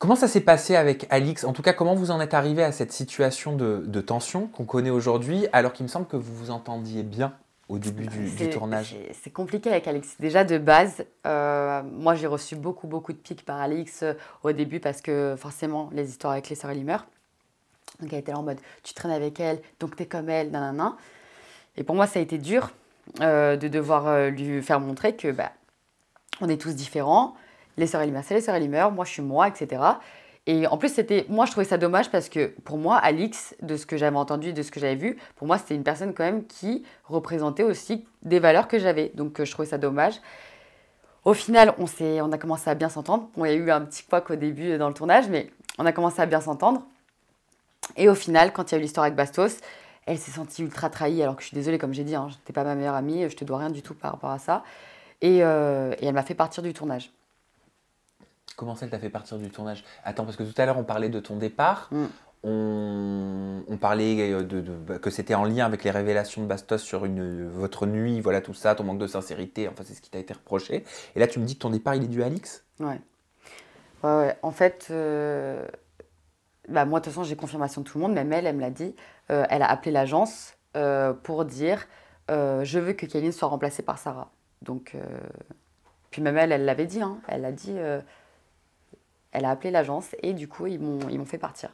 Comment ça s'est passé avec Alix En tout cas, comment vous en êtes arrivé à cette situation de, tension qu'on connaît aujourd'hui, alors qu'il me semble que vous vous entendiez bien au début du, tournage C'est compliqué avec Alix. Déjà, de base, euh, moi, j'ai reçu beaucoup, beaucoup de piques par Alix euh, au début parce que forcément, les histoires avec les sœurs meurt. Donc, elle était là en mode tu traînes avec elle, donc t'es comme elle, nanana. Et pour moi, ça a été dur euh, de devoir lui faire montrer que bah, on est tous différents les sœurs Elimer, c'est les sœurs Elimer, moi je suis moi, etc. Et en plus, c'était, moi, je trouvais ça dommage parce que pour moi, Alix, de ce que j'avais entendu, de ce que j'avais vu, pour moi, c'était une personne quand même qui représentait aussi des valeurs que j'avais. Donc, euh, je trouvais ça dommage. Au final, on, on a commencé à bien s'entendre. on il y a eu un petit poids au début euh, dans le tournage, mais on a commencé à bien s'entendre. Et au final, quand il y a eu l'histoire avec Bastos, elle s'est sentie ultra trahie. Alors que je suis désolée, comme j'ai dit, hein, t'es pas ma meilleure amie, je te dois rien du tout par rapport à ça. et euh, elle m'a fait partir du tournage comment ça, elle t'a fait partir du tournage Attends, parce que tout à l'heure, on parlait de ton départ. Mm. On, parlait euh, de, bah, que c'était en lien avec les révélations de Bastos sur une, euh, votre nuit, voilà tout ça, ton manque de sincérité, enfin c'est ce qui t'a été reproché. Et là tu me dis que ton départ il est dû à Alix Ouais. Ouais, ouais. En fait, euh, bah, moi de toute façon j'ai confirmation de tout le monde, même elle, elle me l'a dit. elle a appelé l'agence pour dire je veux que Kéline soit remplacée par Sarah. Donc, puis même elle, elle l'avait dit, hein. elle a dit elle a appelé l'agence et du coup, ils m'ont, ils m'ont fait partir.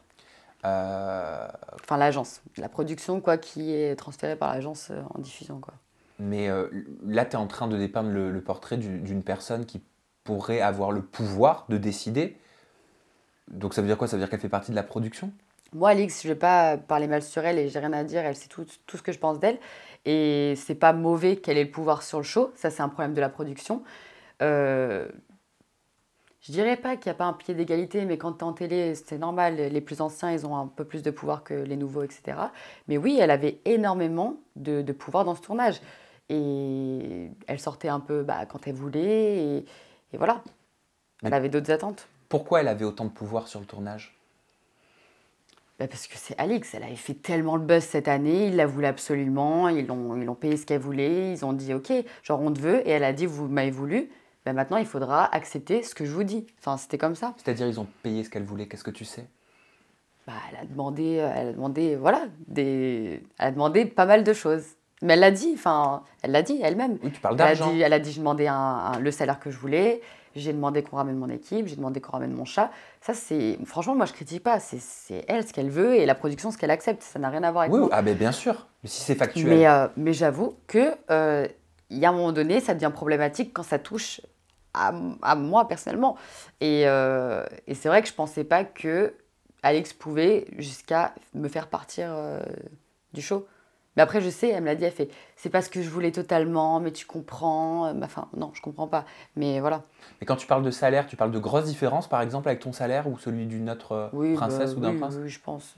Euh, enfin, l'agence, la production, quoi, qui est transférée par l'agence euh, en diffusion, quoi. Mais euh, là, tu es en train de dépeindre le, portrait d'une personne qui pourrait avoir le pouvoir de décider. Donc ça veut dire quoi Ça veut dire qu'elle fait partie de la production Moi, Alix, je ne vais pas parler mal sur elle et j'ai rien à dire. Elle sait tout, tout ce que je pense d'elle. Et c'est pas mauvais qu'elle ait le pouvoir sur le show. Ça, c'est un problème de la production. Je dirais pas qu'il n'y a pas un pied d'égalité, mais quand es en télé, c'est normal, les plus anciens, ils ont un peu plus de pouvoir que les nouveaux, etc. Mais oui, elle avait énormément de, pouvoir dans ce tournage. Et elle sortait un peu bah, quand elle voulait, et, voilà. Elle avait d'autres attentes. Pourquoi elle avait autant de pouvoir sur le tournage bah, parce que c'est Alix, elle avait fait tellement le buzz cette année, ils la voulaient absolument, ils l'ont, ils l'ont payé ce qu'elle voulait, ils ont dit ok, genre on te veut, et elle a dit vous m'avez voulu, bah, maintenant il faudra accepter ce que je vous dis. Enfin, c'était comme ça. C'est-à-dire, ils ont payé ce qu'elle voulait, qu'est-ce que tu sais bah, elle a demandé, euh, elle a demandé, voilà, des, a demandé pas mal de choses. Mais elle l'a dit, enfin, elle l'a dit elle-même. tu parles d'argent. Elle, a dit, je demandais le salaire que je voulais, j'ai demandé qu'on ramène mon équipe, j'ai demandé qu'on ramène mon chat. Ça, c'est, franchement, moi, je critique pas. C'est elle ce qu'elle veut et la production ce qu'elle accepte. Ça n'a rien à voir avec oui, moi. Ah bien sûr, mais si c'est factuel. Mais, euh, mais j'avoue que euh, il y a un moment donné, ça devient problématique quand ça touche à, moi personnellement. Euh, et, c'est vrai que je pensais pas que Alex pouvait jusqu'à me faire partir euh, du show. Mais après, je sais, elle me l'a dit, elle fait c'est ce que je voulais totalement, mais tu comprends. Enfin, euh, non, je comprends pas. Mais voilà. Mais quand tu parles de salaire, tu parles de grosses différences, par exemple, avec ton salaire ou celui d'une autre bah princesse ou d'un prince Oui, je pense.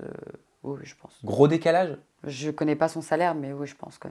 oui, je pense. Gros décalage Je connais pas son salaire, mais oui, je pense quand